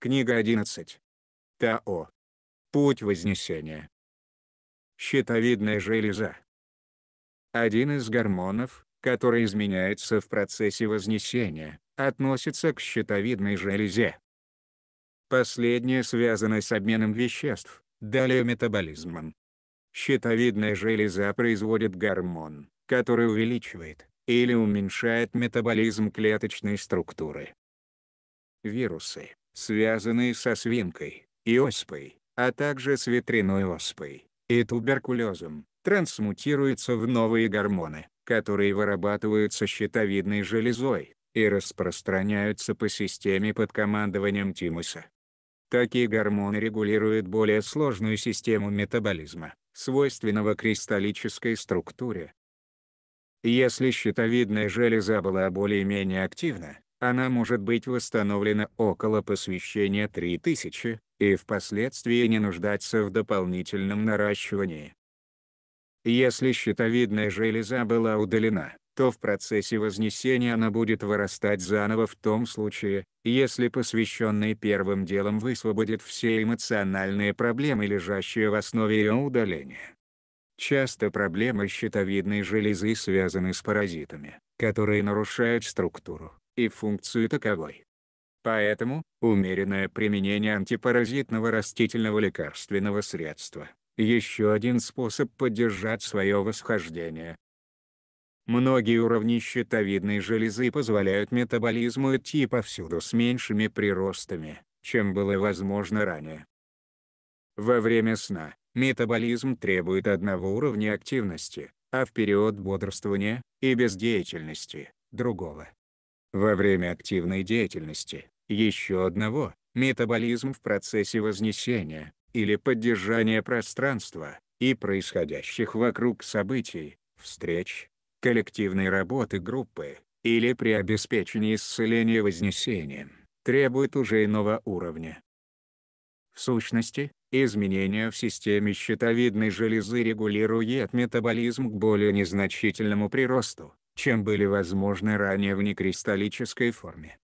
Книга 11. Тао. Путь Вознесения. Щитовидная железа. Один из гормонов, который изменяется в процессе вознесения, относится к щитовидной железе. Последнее связано с обменом веществ, далее метаболизмом. Щитовидная железа производит гормон, который увеличивает или уменьшает метаболизм клеточной структуры. Вирусы, связанные со свинкой и оспой, а также с ветряной оспой и туберкулезом, трансмутируются в новые гормоны, которые вырабатываются щитовидной железой и распространяются по системе под командованием тимуса. Такие гормоны регулируют более сложную систему метаболизма, свойственного кристаллической структуре. Если щитовидная железа была более-менее активна, она может быть восстановлена около посвящения 3000 и впоследствии не нуждаться в дополнительном наращивании. Если щитовидная железа была удалена, то в процессе вознесения она будет вырастать заново в том случае, если посвященный первым делом высвободит все эмоциональные проблемы, лежащие в основе ее удаления. Часто проблемы щитовидной железы связаны с паразитами, которые нарушают структуру, и функцию таковой. Поэтому, умеренное применение антипаразитного растительного лекарственного средства – еще один способ поддержать свое восхождение. Многие уровни щитовидной железы позволяют метаболизму идти повсюду с меньшими приростами, чем было возможно ранее. Во время сна, метаболизм требует одного уровня активности, а в период бодрствования и бездеятельности – другого во время активной деятельности, еще одного, метаболизм в процессе вознесения, или поддержания пространства, и происходящих вокруг событий, встреч, коллективной работы группы, или при обеспечении исцеления вознесением, требует уже иного уровня. В сущности, изменения в системе щитовидной железы регулирует метаболизм к более незначительному приросту, чем были возможны ранее в некристаллической форме.